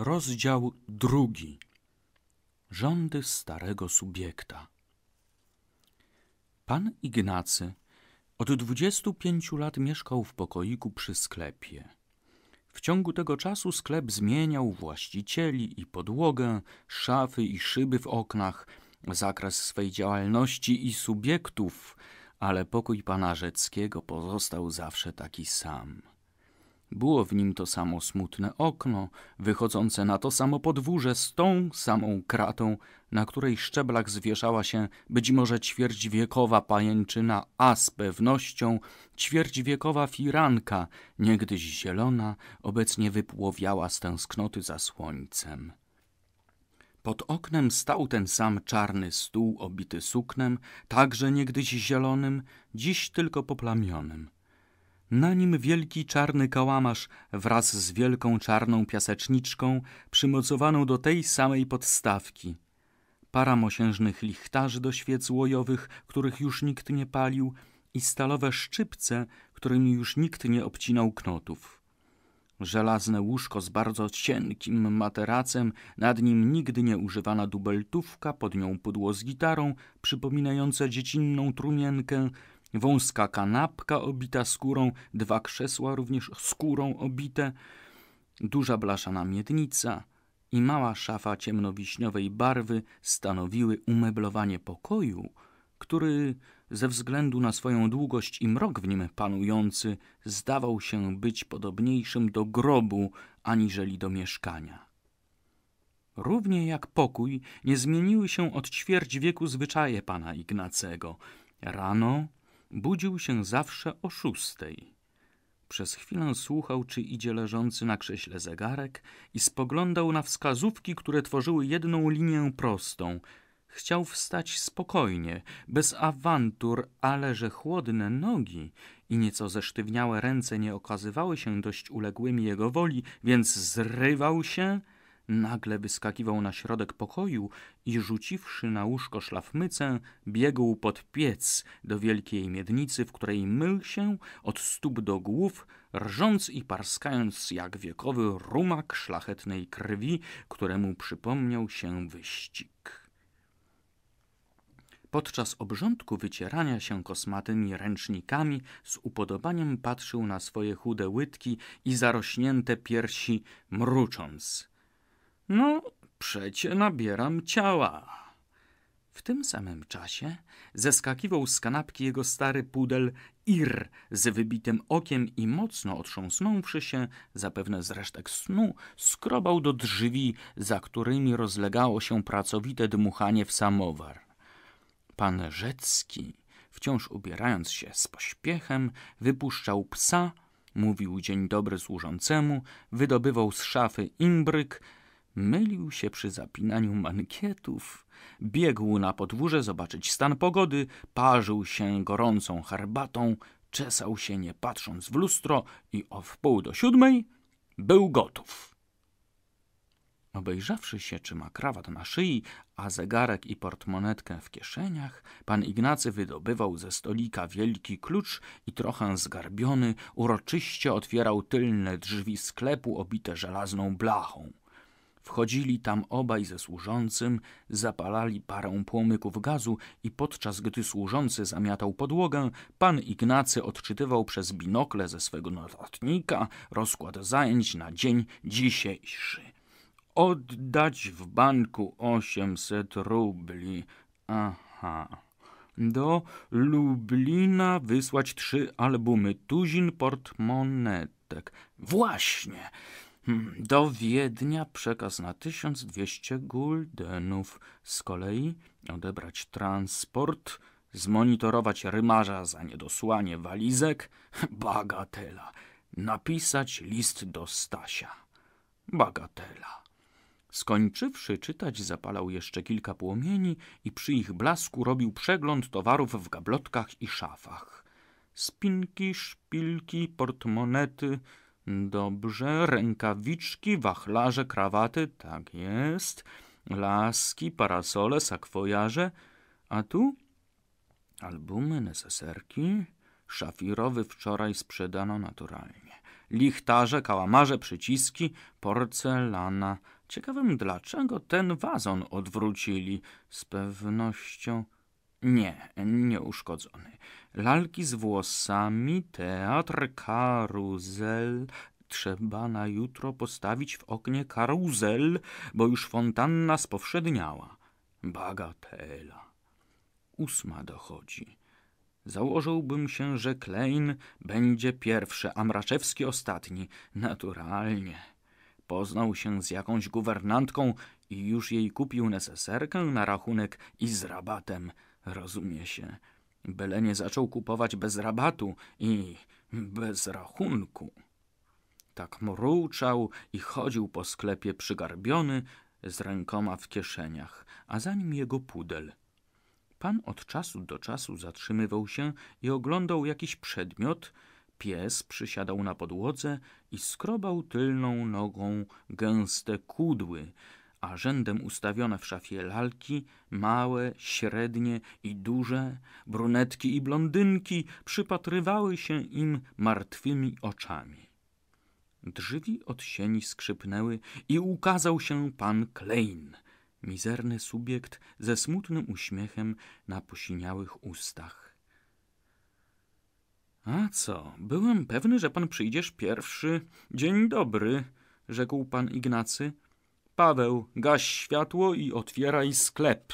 Rozdział drugi. Rządy starego subiekta. Pan Ignacy od 25 lat mieszkał w pokoiku przy sklepie. W ciągu tego czasu sklep zmieniał właścicieli i podłogę, szafy i szyby w oknach, zakres swej działalności i subiektów, ale pokój pana Rzeckiego pozostał zawsze taki sam – było w nim to samo smutne okno, wychodzące na to samo podwórze z tą samą kratą, na której szczeblach zwieszała się być może ćwierćwiekowa pajęczyna, a z pewnością ćwierćwiekowa firanka, niegdyś zielona, obecnie wypłowiała z tęsknoty za słońcem. Pod oknem stał ten sam czarny stół obity suknem, także niegdyś zielonym, dziś tylko poplamionym. Na nim wielki czarny kałamarz wraz z wielką czarną piaseczniczką przymocowaną do tej samej podstawki. Para mosiężnych lichtarzy do świec łojowych, których już nikt nie palił i stalowe szczypce, którymi już nikt nie obcinał knotów. Żelazne łóżko z bardzo cienkim materacem, nad nim nigdy nie używana dubeltówka, pod nią pudło z gitarą, przypominające dziecinną trumienkę – wąska kanapka obita skórą, dwa krzesła również skórą obite, duża blaszana miednica i mała szafa ciemnowiśniowej barwy stanowiły umeblowanie pokoju, który ze względu na swoją długość i mrok w nim panujący zdawał się być podobniejszym do grobu aniżeli do mieszkania. Równie jak pokój, nie zmieniły się od ćwierć wieku zwyczaje pana Ignacego. Rano budził się zawsze o szóstej. Przez chwilę słuchał, czy idzie leżący na krześle zegarek i spoglądał na wskazówki, które tworzyły jedną linię prostą. Chciał wstać spokojnie, bez awantur, ale że chłodne nogi i nieco zesztywniałe ręce nie okazywały się dość uległymi jego woli, więc zrywał się Nagle wyskakiwał na środek pokoju i rzuciwszy na łóżko szlafmycę, biegł pod piec do wielkiej miednicy, w której mył się od stóp do głów, rżąc i parskając jak wiekowy rumak szlachetnej krwi, któremu przypomniał się wyścig. Podczas obrządku wycierania się kosmatymi ręcznikami z upodobaniem patrzył na swoje chude łydki i zarośnięte piersi, mrucząc – no, przecie nabieram ciała. W tym samym czasie zeskakiwał z kanapki jego stary pudel Ir z wybitym okiem i mocno otrząsnąwszy się, zapewne z resztek snu, skrobał do drzwi, za którymi rozlegało się pracowite dmuchanie w samowar. Pan Rzecki, wciąż ubierając się z pośpiechem, wypuszczał psa, mówił dzień dobry służącemu, wydobywał z szafy imbryk, mylił się przy zapinaniu mankietów. Biegł na podwórze zobaczyć stan pogody, parzył się gorącą herbatą, czesał się nie patrząc w lustro i o wpół do siódmej był gotów. Obejrzawszy się, czy ma krawat na szyi, a zegarek i portmonetkę w kieszeniach, pan Ignacy wydobywał ze stolika wielki klucz i trochę zgarbiony uroczyście otwierał tylne drzwi sklepu obite żelazną blachą. Wchodzili tam obaj ze służącym, zapalali parę płomyków gazu i podczas gdy służący zamiatał podłogę, pan Ignacy odczytywał przez binokle ze swego notatnika rozkład zajęć na dzień dzisiejszy. Oddać w banku 800 rubli. Aha. Do Lublina wysłać trzy albumy, tuzin portmonetek. Właśnie. Hmm, do Wiednia przekaz na 1200 guldenów. Z kolei odebrać transport, zmonitorować rymarza za niedosłanie walizek. Bagatela. Napisać list do Stasia. Bagatela. Skończywszy czytać, zapalał jeszcze kilka płomieni i przy ich blasku robił przegląd towarów w gablotkach i szafach. Spinki, szpilki, portmonety Dobrze, rękawiczki, wachlarze, krawaty, tak jest. Laski, parasole, sakwojarze. A tu? Albumy, neseserki. Szafirowy wczoraj sprzedano naturalnie. Lichtarze, kałamarze, przyciski, porcelana. Ciekawym, dlaczego ten wazon odwrócili. Z pewnością nie, nieuszkodzony. Lalki z włosami, teatr, karuzel. Trzeba na jutro postawić w oknie karuzel, bo już fontanna spowszedniała. Bagatela. Ósma dochodzi. Założyłbym się, że Klein będzie pierwszy, a Mraczewski ostatni. Naturalnie. Poznał się z jakąś guwernantką i już jej kupił neseserkę na rachunek i z rabatem – Rozumie się, byle nie zaczął kupować bez rabatu i bez rachunku. Tak mruczał i chodził po sklepie przygarbiony, z rękoma w kieszeniach, a za nim jego pudel. Pan od czasu do czasu zatrzymywał się i oglądał jakiś przedmiot. Pies przysiadał na podłodze i skrobał tylną nogą gęste kudły, a rzędem ustawione w szafie lalki, małe, średnie i duże, brunetki i blondynki przypatrywały się im martwymi oczami. Drzwi od sieni skrzypnęły i ukazał się pan Klein, mizerny subjekt ze smutnym uśmiechem na posiniałych ustach. A co, byłem pewny, że pan przyjdziesz pierwszy. Dzień dobry, rzekł pan Ignacy. Paweł, gaś światło i otwieraj sklep.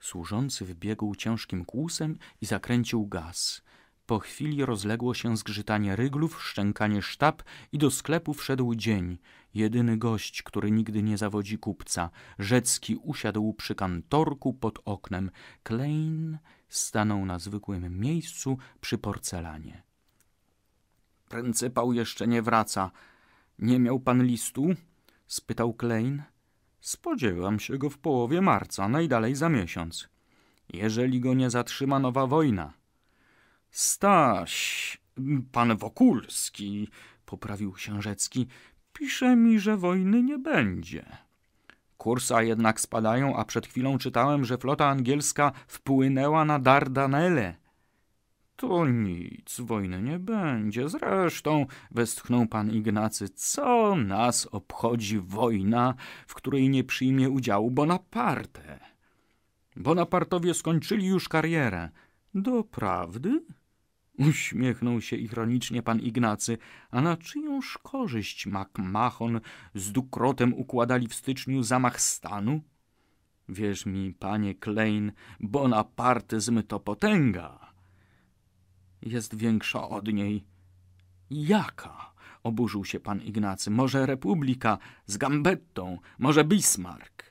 Służący wbiegł ciężkim kłusem i zakręcił gaz. Po chwili rozległo się zgrzytanie ryglów, szczękanie sztab i do sklepu wszedł dzień. Jedyny gość, który nigdy nie zawodzi kupca. Rzecki usiadł przy kantorku pod oknem. Klein stanął na zwykłym miejscu przy porcelanie. Pryncypał jeszcze nie wraca. Nie miał pan listu? spytał Klein. Spodziewam się go w połowie marca, najdalej za miesiąc. Jeżeli go nie zatrzyma nowa wojna. Staś, pan Wokulski, poprawił Siężecki, pisze mi, że wojny nie będzie. Kursa jednak spadają, a przed chwilą czytałem, że flota angielska wpłynęła na Dardanelle. To nic, wojny nie będzie. Zresztą, westchnął pan Ignacy, co nas obchodzi wojna, w której nie przyjmie udziału Bonaparte? Bonapartowie skończyli już karierę. Doprawdy? Uśmiechnął się ironicznie pan Ignacy. A na czyjąż korzyść MacMahon z Dukrotem układali w styczniu zamach stanu? Wierz mi, panie Klein, Bonapartyzm to potęga jest większa od niej. Jaka? oburzył się pan Ignacy. Może republika z gambettą, może Bismarck.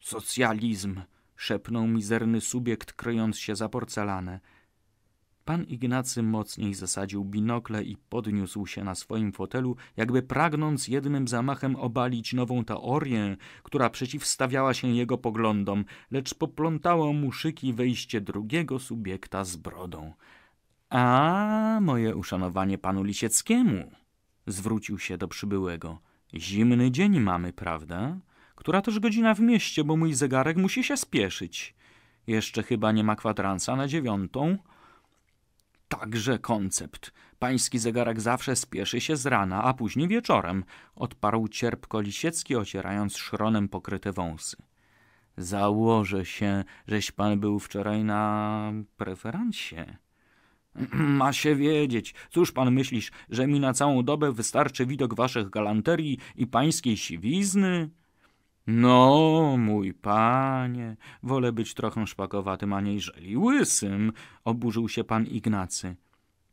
Socjalizm, szepnął mizerny subjekt, kryjąc się za porcelanę. Pan Ignacy mocniej zasadził binokle i podniósł się na swoim fotelu, jakby pragnąc jednym zamachem obalić nową teorię, która przeciwstawiała się jego poglądom, lecz poplątało mu szyki wejście drugiego subiekta z brodą. A, moje uszanowanie panu Lisieckiemu, zwrócił się do przybyłego. Zimny dzień mamy, prawda? Która też godzina w mieście, bo mój zegarek musi się spieszyć. Jeszcze chyba nie ma kwadransa na dziewiątą. Także koncept. Pański zegarek zawsze spieszy się z rana, a później wieczorem, odparł cierpko Lisiecki, ocierając szronem pokryte wąsy. Założę się, żeś pan był wczoraj na preferansie. Ma się wiedzieć. Cóż pan myślisz, że mi na całą dobę wystarczy widok waszych galanterii i pańskiej siwizny? No, mój panie, wolę być trochę szpakowatym, aniżeli łysym, oburzył się pan Ignacy.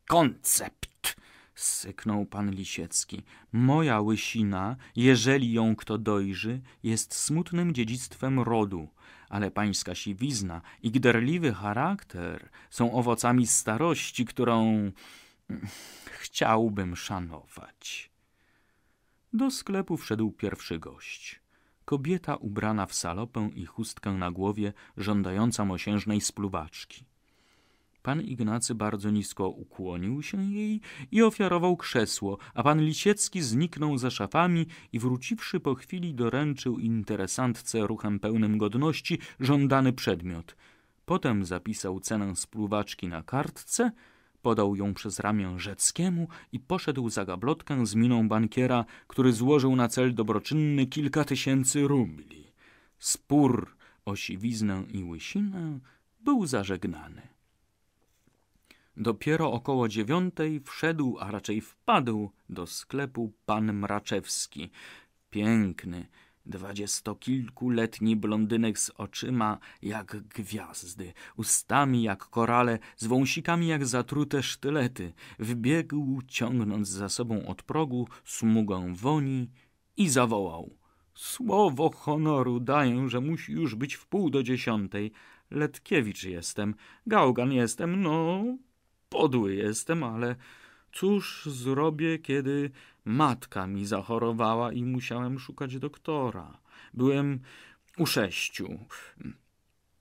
Koncept! syknął pan Lisiecki. Moja łysina, jeżeli ją kto dojrzy, jest smutnym dziedzictwem rodu ale pańska siwizna i gderliwy charakter są owocami starości, którą mm, chciałbym szanować. Do sklepu wszedł pierwszy gość. Kobieta ubrana w salopę i chustkę na głowie, żądająca mosiężnej spluwaczki. Pan Ignacy bardzo nisko ukłonił się jej i ofiarował krzesło, a pan Lisiecki zniknął za szafami i wróciwszy po chwili doręczył interesantce ruchem pełnym godności żądany przedmiot. Potem zapisał cenę spluwaczki na kartce, podał ją przez ramię Rzeckiemu i poszedł za gablotkę z miną bankiera, który złożył na cel dobroczynny kilka tysięcy rubli. Spór o siwiznę i łysinę był zażegnany. Dopiero około dziewiątej wszedł, a raczej wpadł do sklepu pan Mraczewski. Piękny, dwadziestokilkuletni blondynek z oczyma jak gwiazdy, ustami jak korale, z wąsikami jak zatrute sztylety. Wbiegł, ciągnąc za sobą od progu smugą woni i zawołał. Słowo honoru daję, że musi już być w pół do dziesiątej. Letkiewicz jestem, gałgan jestem, no podły jestem, ale cóż zrobię, kiedy matka mi zachorowała i musiałem szukać doktora. Byłem u sześciu.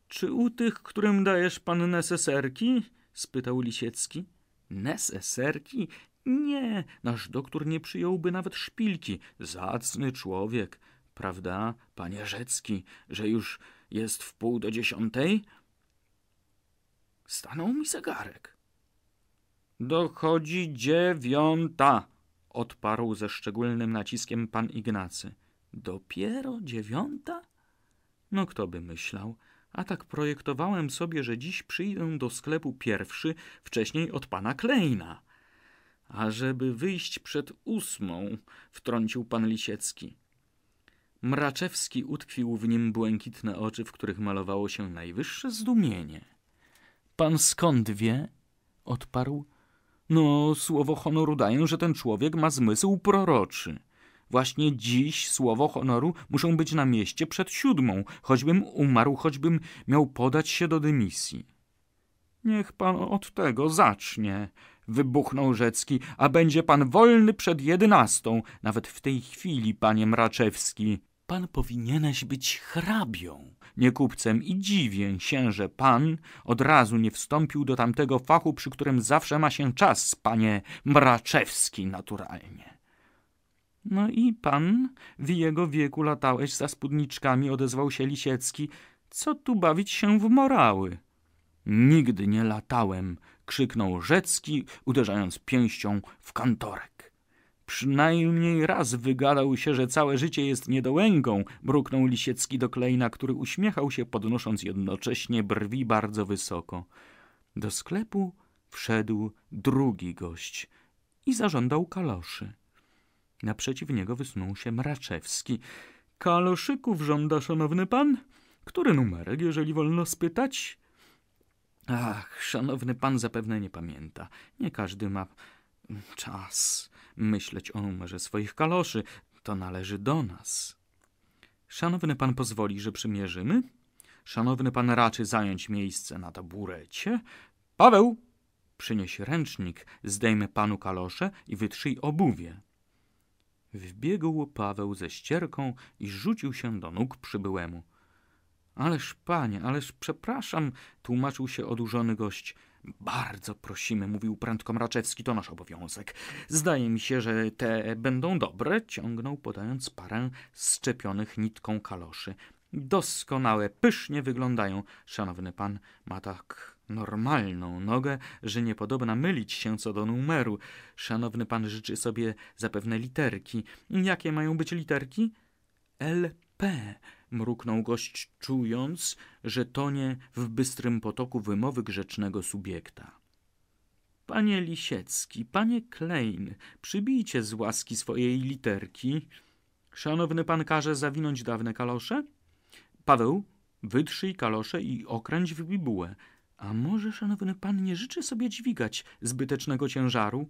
Czy u tych, którym dajesz pan neseserki? spytał Lisiecki. Neseserki? Nie, nasz doktor nie przyjąłby nawet szpilki. Zacny człowiek, prawda, panie Rzecki, że już jest w pół do dziesiątej? Stanął mi zegarek. Dochodzi dziewiąta, odparł ze szczególnym naciskiem pan Ignacy. Dopiero dziewiąta? No kto by myślał? A tak projektowałem sobie, że dziś przyjdę do sklepu pierwszy, wcześniej od pana Kleina. A żeby wyjść przed ósmą, wtrącił pan Lisiecki. Mraczewski utkwił w nim błękitne oczy, w których malowało się najwyższe zdumienie. Pan skąd wie? odparł no, słowo honoru daję, że ten człowiek ma zmysł proroczy. Właśnie dziś słowo honoru muszą być na mieście przed siódmą, choćbym umarł, choćbym miał podać się do dymisji. Niech pan od tego zacznie, wybuchnął Rzecki, a będzie pan wolny przed jedenastą, nawet w tej chwili, panie Mraczewski. Pan powinieneś być hrabią, nie kupcem i dziwię się, że pan od razu nie wstąpił do tamtego fachu, przy którym zawsze ma się czas, panie Mraczewski, naturalnie. No i pan, w jego wieku latałeś za spódniczkami, odezwał się Lisiecki. Co tu bawić się w morały? Nigdy nie latałem, krzyknął Rzecki, uderzając pięścią w kantorek. Przynajmniej raz wygadał się, że całe życie jest niedołęgą, bruknął Lisiecki do Klejna, który uśmiechał się, podnosząc jednocześnie brwi bardzo wysoko. Do sklepu wszedł drugi gość i zażądał kaloszy. Naprzeciw niego wysunął się Mraczewski. Kaloszyków żąda, szanowny pan? Który numerek, jeżeli wolno spytać? Ach, szanowny pan zapewne nie pamięta. Nie każdy ma czas myśleć o numerze swoich kaloszy. To należy do nas. Szanowny pan pozwoli, że przymierzymy? Szanowny pan raczy zająć miejsce na taburecie? Paweł! Przynieś ręcznik, zdejmę panu kalosze i wytrzyj obuwie. Wbiegł Paweł ze ścierką i rzucił się do nóg przybyłemu. Ależ panie, ależ przepraszam, tłumaczył się odurzony gość. Bardzo prosimy, mówił prędko Mraczewski, to nasz obowiązek. Zdaje mi się, że te będą dobre, ciągnął podając parę szczepionych nitką kaloszy. Doskonałe, pysznie wyglądają. Szanowny pan ma tak normalną nogę, że niepodobna mylić się co do numeru. Szanowny pan życzy sobie zapewne literki. Jakie mają być literki? LP mruknął gość, czując, że tonie w bystrym potoku wymowy grzecznego subiekta. Panie Lisiecki, panie Klein, przybijcie z łaski swojej literki. Szanowny pan każe zawinąć dawne kalosze? Paweł, wytrzyj kalosze i okręć w bibułę. A może szanowny pan nie życzy sobie dźwigać zbytecznego ciężaru?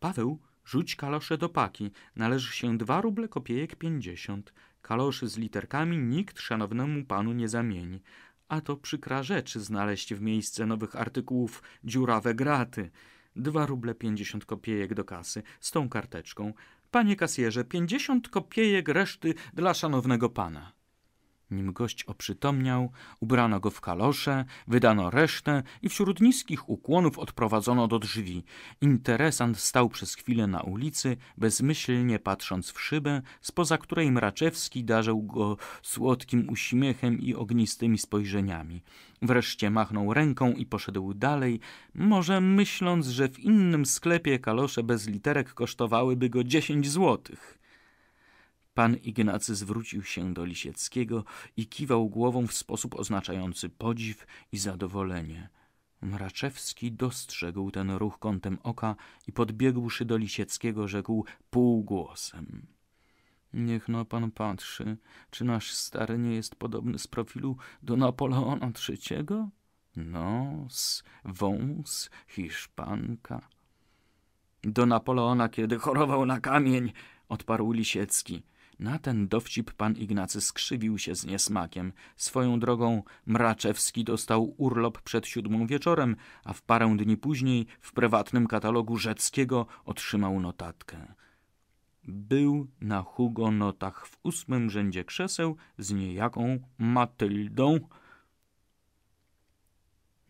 Paweł, rzuć kalosze do paki. Należy się dwa ruble kopiejek pięćdziesiąt. Kaloszy z literkami nikt szanownemu panu nie zamieni, a to przykra rzecz znaleźć w miejsce nowych artykułów dziurawe graty. Dwa ruble pięćdziesiąt kopiejek do kasy z tą karteczką. Panie kasjerze, pięćdziesiąt kopiejek reszty dla szanownego pana. Nim gość oprzytomniał, ubrano go w kalosze, wydano resztę i wśród niskich ukłonów odprowadzono do drzwi. Interesant stał przez chwilę na ulicy, bezmyślnie patrząc w szybę, spoza której Mraczewski darzył go słodkim uśmiechem i ognistymi spojrzeniami. Wreszcie machnął ręką i poszedł dalej, może myśląc, że w innym sklepie kalosze bez literek kosztowałyby go dziesięć złotych. Pan Ignacy zwrócił się do Lisieckiego i kiwał głową w sposób oznaczający podziw i zadowolenie. Mraczewski dostrzegł ten ruch kątem oka i podbiegłszy do Lisieckiego rzekł półgłosem. Niech no pan patrzy, czy nasz stary nie jest podobny z profilu do Napoleona III? Nos, wąs, hiszpanka. Do Napoleona, kiedy chorował na kamień, odparł Lisiecki. Na ten dowcip pan Ignacy skrzywił się z niesmakiem. Swoją drogą Mraczewski dostał urlop przed siódmą wieczorem, a w parę dni później w prywatnym katalogu Rzeckiego otrzymał notatkę. Był na Hugo notach w ósmym rzędzie krzeseł z niejaką Matyldą.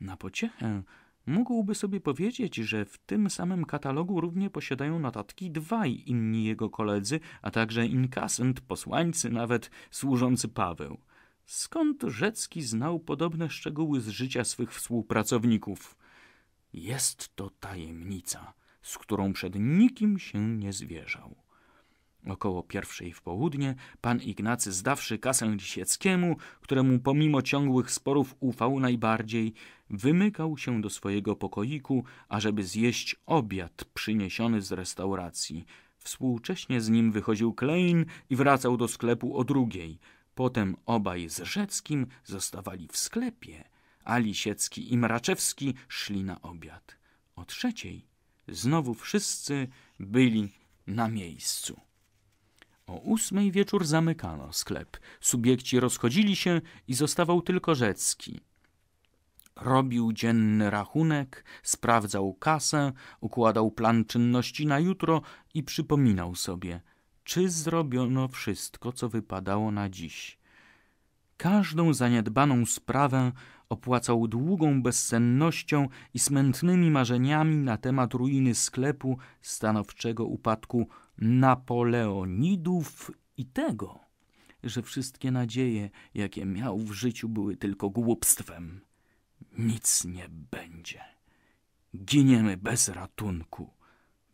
Na pociechę Mógłby sobie powiedzieć, że w tym samym katalogu równie posiadają notatki dwaj inni jego koledzy, a także inkasent, posłańcy, nawet służący Paweł. Skąd Rzecki znał podobne szczegóły z życia swych współpracowników? Jest to tajemnica, z którą przed nikim się nie zwierzał. Około pierwszej w południe pan Ignacy zdawszy kasę Lisieckiemu, któremu pomimo ciągłych sporów ufał najbardziej, wymykał się do swojego pokoiku, ażeby zjeść obiad przyniesiony z restauracji. Współcześnie z nim wychodził Klein i wracał do sklepu o drugiej. Potem obaj z Rzeckim zostawali w sklepie, a Lisiecki i Mraczewski szli na obiad. O trzeciej znowu wszyscy byli na miejscu. O ósmej wieczór zamykano sklep. Subiekci rozchodzili się i zostawał tylko Rzecki. Robił dzienny rachunek, sprawdzał kasę, układał plan czynności na jutro i przypominał sobie, czy zrobiono wszystko, co wypadało na dziś. Każdą zaniedbaną sprawę opłacał długą bezsennością i smętnymi marzeniami na temat ruiny sklepu, stanowczego upadku Napoleonidów i tego, że wszystkie nadzieje, jakie miał w życiu, były tylko głupstwem. Nic nie będzie. Giniemy bez ratunku,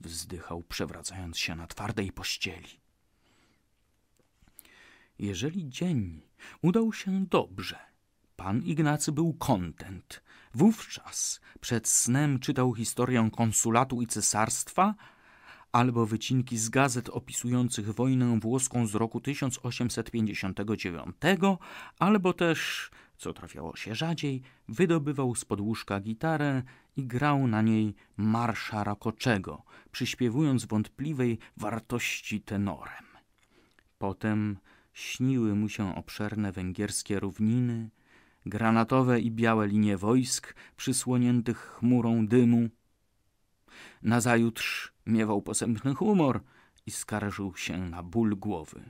wzdychał, przewracając się na twardej pościeli. Jeżeli dzień udał się dobrze, pan Ignacy był kontent. Wówczas przed snem czytał historię konsulatu i cesarstwa, albo wycinki z gazet opisujących wojnę włoską z roku 1859, albo też, co trafiało się rzadziej, wydobywał z podłóżka gitarę i grał na niej marsza Rakoczego, przyśpiewując wątpliwej wartości tenorem. Potem śniły mu się obszerne węgierskie równiny, granatowe i białe linie wojsk przysłoniętych chmurą dymu, Nazajutrz miewał posępny humor i skarżył się na ból głowy.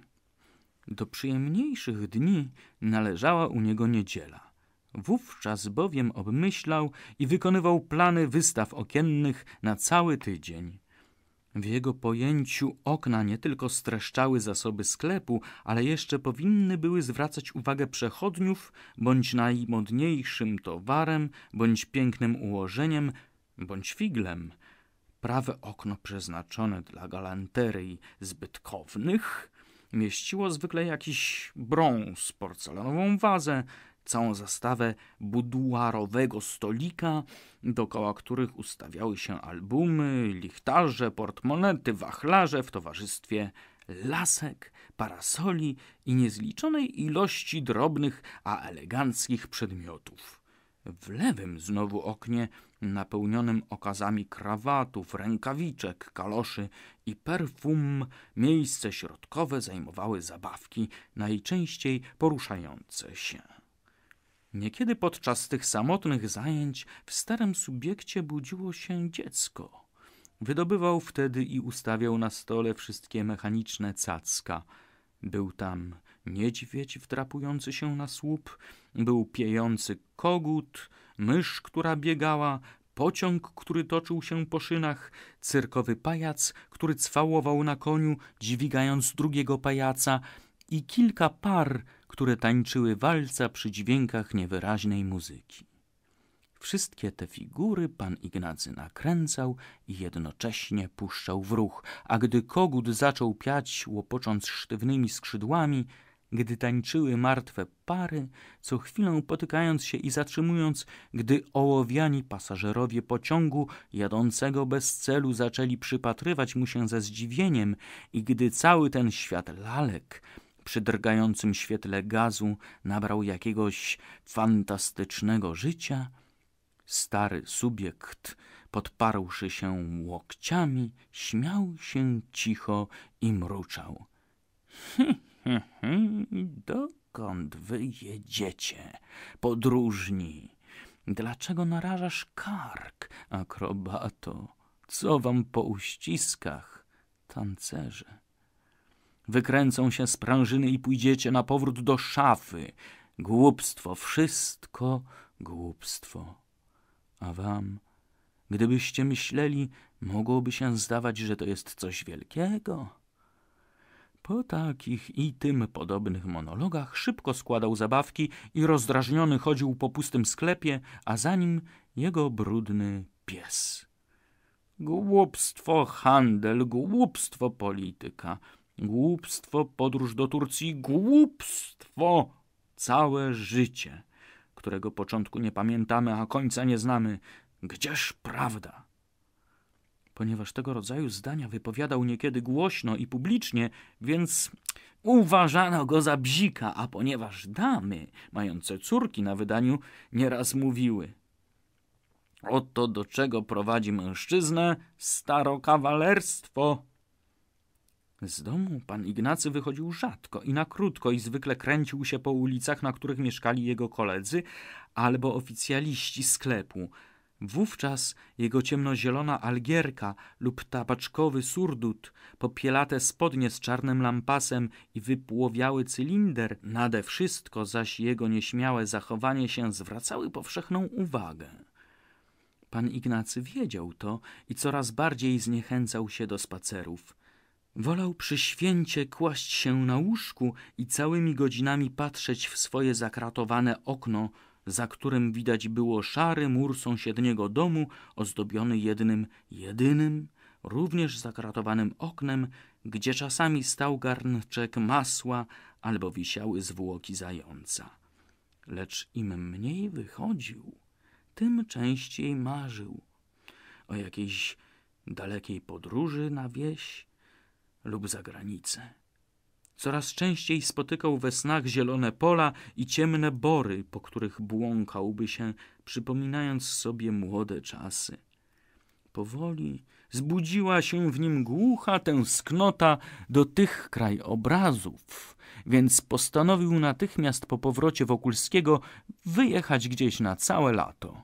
Do przyjemniejszych dni należała u niego niedziela. Wówczas bowiem obmyślał i wykonywał plany wystaw okiennych na cały tydzień. W jego pojęciu okna nie tylko streszczały zasoby sklepu, ale jeszcze powinny były zwracać uwagę przechodniów bądź najmodniejszym towarem, bądź pięknym ułożeniem, bądź figlem, prawe okno przeznaczone dla galanterii zbytkownych mieściło zwykle jakiś brąz, porcelanową wazę, całą zastawę buduarowego stolika, dokoła których ustawiały się albumy, lichtarze, portmonety, wachlarze w towarzystwie lasek, parasoli i niezliczonej ilości drobnych, a eleganckich przedmiotów. W lewym znowu oknie – napełnionym okazami krawatów, rękawiczek, kaloszy i perfum miejsce środkowe zajmowały zabawki, najczęściej poruszające się. Niekiedy podczas tych samotnych zajęć w starym subiekcie budziło się dziecko. Wydobywał wtedy i ustawiał na stole wszystkie mechaniczne cacka. Był tam niedźwiedź wdrapujący się na słup, był piejący kogut, mysz, która biegała, pociąg, który toczył się po szynach, cyrkowy pajac, który cwałował na koniu, dźwigając drugiego pajaca i kilka par, które tańczyły walca przy dźwiękach niewyraźnej muzyki. Wszystkie te figury pan Ignacy nakręcał i jednocześnie puszczał w ruch, a gdy kogut zaczął piać, łopocząc sztywnymi skrzydłami – gdy tańczyły martwe pary, co chwilę potykając się i zatrzymując, gdy ołowiani pasażerowie pociągu jadącego bez celu zaczęli przypatrywać mu się ze zdziwieniem i gdy cały ten świat lalek przy drgającym świetle gazu nabrał jakiegoś fantastycznego życia, stary subjekt, podparłszy się łokciami, śmiał się cicho i mruczał. Mhm, dokąd wy jedziecie, podróżni? Dlaczego narażasz kark, akrobato? Co wam po uściskach, tancerze? Wykręcą się sprężyny i pójdziecie na powrót do szafy. Głupstwo, wszystko głupstwo. A wam, gdybyście myśleli, mogłoby się zdawać, że to jest coś wielkiego. Po takich i tym podobnych monologach szybko składał zabawki i rozdrażniony chodził po pustym sklepie, a za nim jego brudny pies. Głupstwo handel, głupstwo polityka, głupstwo podróż do Turcji, głupstwo całe życie, którego początku nie pamiętamy, a końca nie znamy. Gdzież prawda? ponieważ tego rodzaju zdania wypowiadał niekiedy głośno i publicznie, więc uważano go za bzika, a ponieważ damy, mające córki na wydaniu, nieraz mówiły Oto do czego prowadzi mężczyznę starokawalerstwo. Z domu pan Ignacy wychodził rzadko i na krótko i zwykle kręcił się po ulicach, na których mieszkali jego koledzy albo oficjaliści sklepu – Wówczas jego ciemnozielona algierka lub tabaczkowy surdut, popielate spodnie z czarnym lampasem i wypłowiały cylinder, nade wszystko zaś jego nieśmiałe zachowanie się zwracały powszechną uwagę. Pan Ignacy wiedział to i coraz bardziej zniechęcał się do spacerów. Wolał przy święcie kłaść się na łóżku i całymi godzinami patrzeć w swoje zakratowane okno, za którym widać było szary mur sąsiedniego domu, ozdobiony jednym, jedynym, również zakratowanym oknem, gdzie czasami stał garnczek masła albo wisiały zwłoki zająca. Lecz im mniej wychodził, tym częściej marzył o jakiejś dalekiej podróży na wieś lub za granicę. Coraz częściej spotykał we snach zielone pola i ciemne bory, po których błąkałby się, przypominając sobie młode czasy. Powoli zbudziła się w nim głucha tęsknota do tych krajobrazów, więc postanowił natychmiast po powrocie Wokulskiego wyjechać gdzieś na całe lato.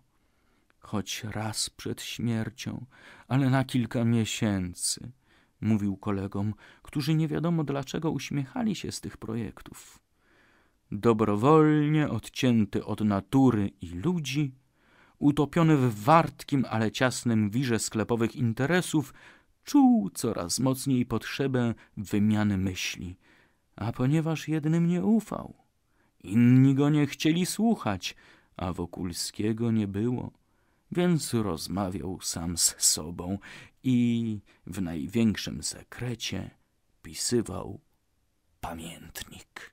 Choć raz przed śmiercią, ale na kilka miesięcy – mówił kolegom, którzy nie wiadomo dlaczego uśmiechali się z tych projektów. Dobrowolnie odcięty od natury i ludzi, utopiony w wartkim, ale ciasnym wirze sklepowych interesów, czuł coraz mocniej potrzebę wymiany myśli. A ponieważ jednym nie ufał, inni go nie chcieli słuchać, a Wokulskiego nie było, więc rozmawiał sam z sobą i w największym sekrecie pisywał pamiętnik.